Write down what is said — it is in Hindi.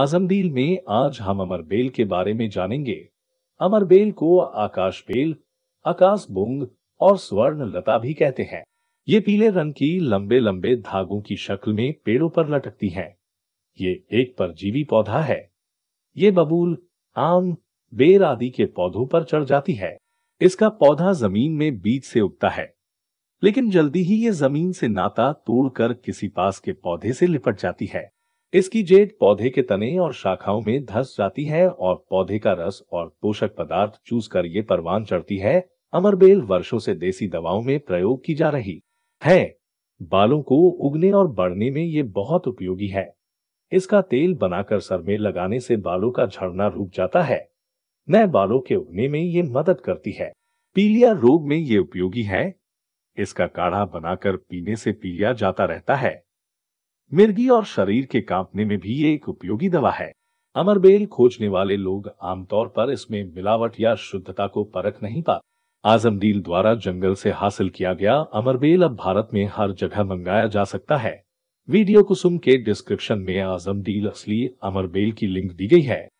आजमदील में आज हम अमर बेल के बारे में जानेंगे अमर बेल को आकाश बेल आकाश बुंग और स्वर्ण लता भी कहते हैं ये पीले रंग की लंबे लंबे धागों की शक्ल में पेड़ों पर लटकती हैं। ये एक परजीवी पौधा है ये बबूल आम बेर आदि के पौधों पर चढ़ जाती है इसका पौधा जमीन में बीज से उगता है लेकिन जल्दी ही ये जमीन से नाता तोड़कर किसी पास के पौधे से लिपट जाती है इसकी जेड पौधे के तने और शाखाओं में धस जाती है और पौधे का रस और पोषक पदार्थ चूस कर ये परवान चढ़ती है अमरबेल वर्षों से देसी दवाओं में प्रयोग की जा रही है बालों को उगने और बढ़ने में ये बहुत उपयोगी है इसका तेल बनाकर सर में लगाने से बालों का झड़ना रुक जाता है नए बालों के उगने में ये मदद करती है पीलिया रोग में ये उपयोगी है इसका काढ़ा बनाकर पीने से पीलिया जाता रहता है मिर्गी और शरीर के कांपने में भी ये एक उपयोगी दवा है अमरबेल खोजने वाले लोग आमतौर पर इसमें मिलावट या शुद्धता को परख नहीं पाते आजम डील द्वारा जंगल से हासिल किया गया अमरबेल अब भारत में हर जगह मंगाया जा सकता है वीडियो कुसुम के डिस्क्रिप्शन में आजम डील असली अमरबेल की लिंक दी गई है